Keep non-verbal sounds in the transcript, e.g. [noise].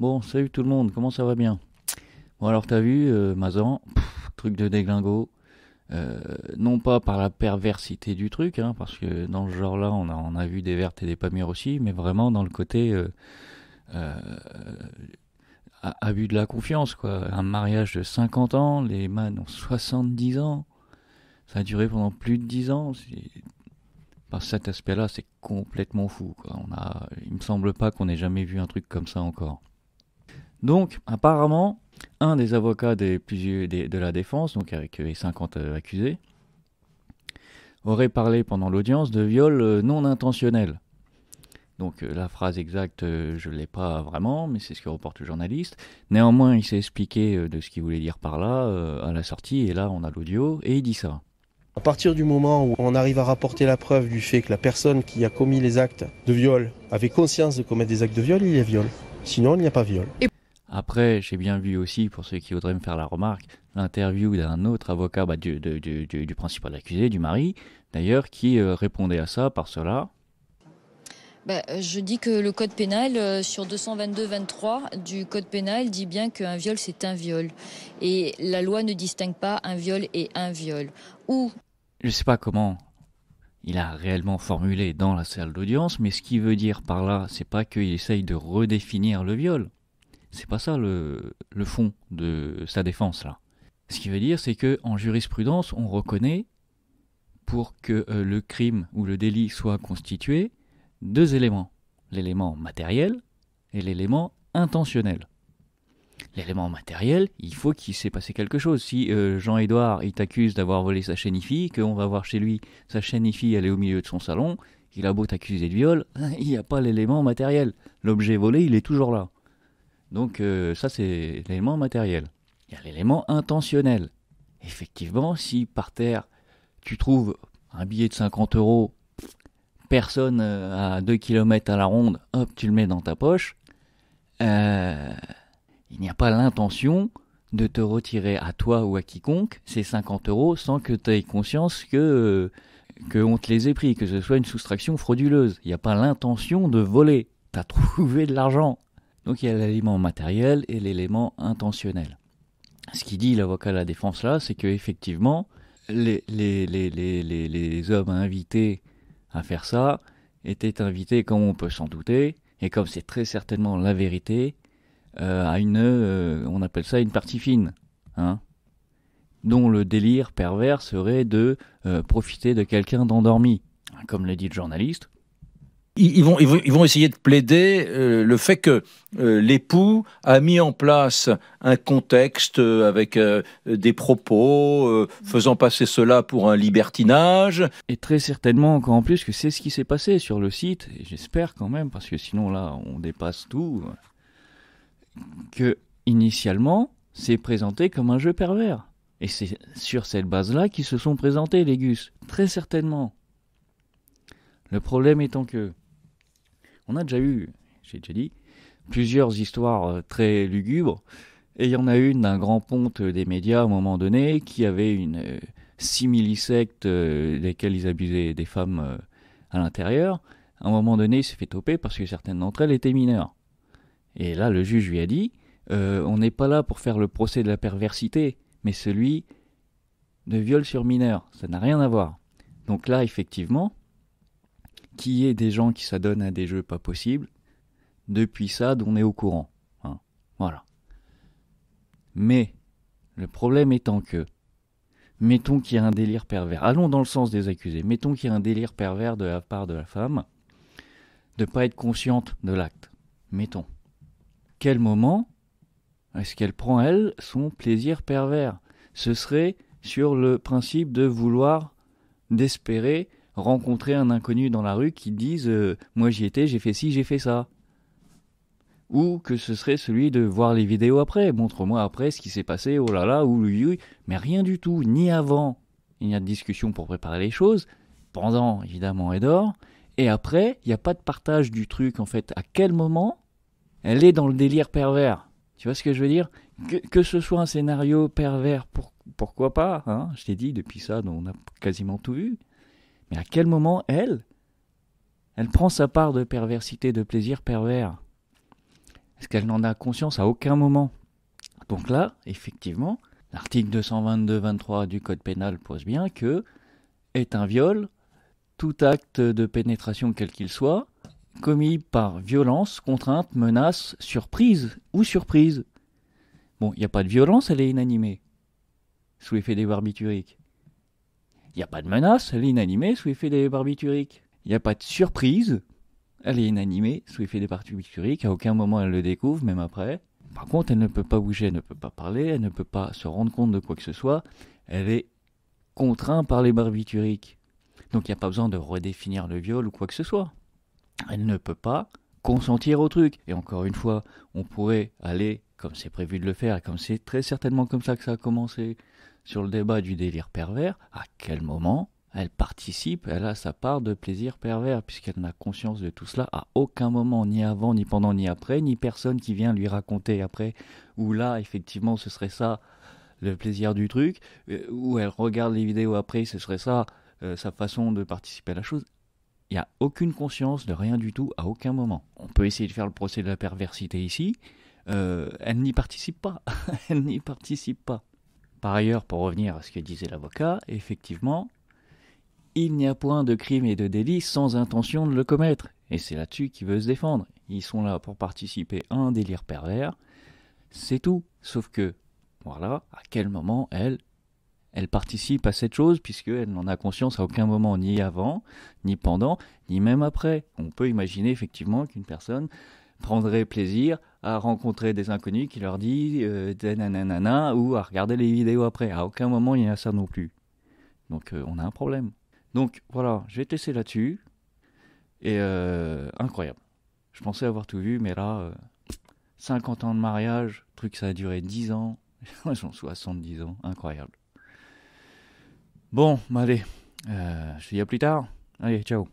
Bon, salut tout le monde, comment ça va bien Bon alors t'as vu, euh, Mazan, truc de déglingo. Euh, non pas par la perversité du truc, hein, parce que dans ce genre-là, on a, on a vu des vertes et des pas mûres aussi, mais vraiment dans le côté euh, abus de la confiance, quoi. Un mariage de 50 ans, les man ont 70 ans. Ça a duré pendant plus de 10 ans. Par cet aspect-là, c'est complètement fou. Quoi. On a, il me semble pas qu'on ait jamais vu un truc comme ça encore. Donc, apparemment, un des avocats des, de la défense, donc avec euh, les 50 euh, accusés, aurait parlé pendant l'audience de viol euh, non intentionnel. Donc la phrase exacte, je ne l'ai pas vraiment, mais c'est ce que reporte le journaliste. Néanmoins, il s'est expliqué de ce qu'il voulait dire par là à la sortie, et là on a l'audio, et il dit ça. À partir du moment où on arrive à rapporter la preuve du fait que la personne qui a commis les actes de viol avait conscience de commettre des actes de viol, il y a viol. Sinon, il n'y a pas viol. Après, j'ai bien vu aussi, pour ceux qui voudraient me faire la remarque, l'interview d'un autre avocat bah, du, principal accusé, du mari, d'ailleurs, qui euh, répondait à ça par cela. Bah, je dis que le code pénal, euh, sur 222-23 du code pénal, dit bien qu'un viol, c'est un viol. Et la loi ne distingue pas un viol et un viol. Ou. Je ne sais pas comment il a réellement formulé dans la salle d'audience, mais ce qu'il veut dire par là, c'est pas qu'il essaye de redéfinir le viol. C'est pas ça le, fond de sa défense là. Ce qui veut dire, c'est que en jurisprudence, on reconnaît pour que euh, le crime ou le délit soit constitué deux éléments l'élément matériel et l'élément intentionnel. L'élément matériel, il faut qu'il s'est passé quelque chose. Si euh, Jean-Édouard, il t'accuse d'avoir volé sa chaîne que qu'on va voir chez lui, sa chaîne IFI, elle est au milieu de son salon, qu'il a beau t'accuser de viol, [laughs] il n'y a pas l'élément matériel. L'objet volé, il est toujours là. Donc euh, ça, c'est l'élément matériel. Il y a l'élément intentionnel. Effectivement, si par terre, tu trouves un billet de 50 euros, personne euh, à 2 km à la ronde, hop, tu le mets dans ta poche, euh, il n'y a pas l'intention de te retirer à toi ou à quiconque ces 50 euros sans que tu aies conscience que qu'on te les ait pris, que ce soit une soustraction frauduleuse. Il n'y a pas l'intention de voler. T'as [laughs] trouvé de l'argent. Donc il y a l'élément matériel et l'élément intentionnel. Ce qui dit l'avocat de la défense là, c'est qu'effectivement, les, les, hommes invités à faire ça étaient invités, comme on peut s'en douter, et comme c'est très certainement la vérité, euh, à une, euh, on appelle ça une partie fine, hein, dont le délire pervers serait de euh, profiter de quelqu'un d'endormi. Comme le dit le journaliste, ils vont, ils, vont, essayer de plaider euh, le fait que euh, l'époux a mis en place un contexte euh, avec des propos faisant passer cela pour un libertinage. Et très certainement encore en plus que c'est ce qui s'est passé sur le site, et j'espère quand même, parce que sinon là on dépasse tout, que initialement c'est présenté comme un jeu pervers. Et c'est sur cette base-là qu'ils se sont présentés, les Gus, très certainement. Le problème étant que on a déjà eu, j'ai déjà dit, plusieurs histoires euh, très lugubres. Et il y en a une d'un grand ponte des médias à un moment donné qui avait une euh, similisecte euh, desquelles ils abusaient des femmes à l'intérieur. À un moment donné, il s'est fait toper parce que certaines d'entre elles étaient mineures. Et là, le juge lui a dit on n'est pas là pour faire le procès de la perversité, mais celui de viol sur mineur. Ça n'a rien à voir. Donc là, effectivement, qu'il y ait des gens qui s'adonnent à des jeux pas possibles, depuis ça, on est au courant. Hein. Voilà. Mais, le problème étant que, mettons qu'il y a un délire pervers, allons dans le sens des accusés, mettons qu'il y a un délire pervers de la part de la femme, de ne pas être consciente de l'acte. Mettons. Quel moment est-ce qu'elle prend, elle, son plaisir pervers Ce serait sur le principe de vouloir, d'espérer rencontrer un inconnu dans la rue qui dise euh, Moi j'y étais, j'ai fait ci, j'ai fait ça. Ou que ce serait celui de voir les vidéos après, montre-moi après ce qui s'est passé, oh là là, ou lui, mais rien du tout, ni avant. Il y a de discussion pour préparer les choses, pendant évidemment et et après, il n'y a pas de partage du truc en fait. À quel moment elle est dans le délire pervers Tu vois ce que je veux dire que, ce soit un scénario pervers, pourquoi pas hein Je t'ai dit, depuis ça, on a quasiment tout vu. Mais à quel moment elle, elle prend sa part de perversité, de plaisir pervers Est-ce qu'elle n'en a conscience à aucun moment Donc là, effectivement, l'article 222-23 du Code pénal pose bien que est un viol tout acte de pénétration quel qu'il soit commis par violence, contrainte, menace, surprise ou surprise. Bon, il n'y a pas de violence, elle est inanimée, sous l'effet des barbituriques. Il n'y a pas de menace, elle est inanimée sous effet des barbituriques. Il n'y a pas de surprise, elle est inanimée sous effet des barbituriques. À aucun moment elle le découvre, même après. Par contre, elle ne peut pas bouger, elle ne peut pas parler, elle ne peut pas se rendre compte de quoi que ce soit. Elle est contrainte par les barbituriques. Donc il n'y a pas besoin de redéfinir le viol ou quoi que ce soit. Elle ne peut pas consentir au truc. Et encore une fois, on pourrait aller, comme c'est prévu de le faire, comme c'est très certainement comme ça que ça a commencé, sur le débat du délire pervers, à quel moment elle participe, elle a sa part de plaisir pervers, puisqu'elle n'a conscience de tout cela à aucun moment, ni avant, ni pendant, ni après, ni personne qui vient lui raconter après, ou là, effectivement, ce serait ça le plaisir du truc, euh, ou elle regarde les vidéos après, ce serait ça euh, sa façon de participer à la chose. Il n'y a aucune conscience de rien du tout à aucun moment. On peut essayer de faire le procès de la perversité ici. Euh, elle n'y participe pas. [laughs] elle n'y participe pas. Par ailleurs, pour revenir à ce que disait l'avocat, effectivement, il n'y a point de crime et de délit sans intention de le commettre. Et c'est là-dessus qu'il veut se défendre. Ils sont là pour participer à un délire pervers. C'est tout. Sauf que, voilà, à quel moment elle, elle participe à cette chose, puisqu'elle n'en a conscience à aucun moment, ni avant, ni pendant, ni même après. On peut imaginer effectivement qu'une personne Prendrait plaisir à rencontrer des inconnus qui leur disent euh, ou à regarder les vidéos après. À aucun moment il y a ça non plus. Donc euh, on a un problème. Donc voilà, j'ai testé là-dessus. Et euh, incroyable. Je pensais avoir tout vu, mais là, 50 ans de mariage, truc ça a duré 10 ans. 70 [laughs] ans, incroyable. Bon, bah allez, je te dis à plus tard. Allez, ciao.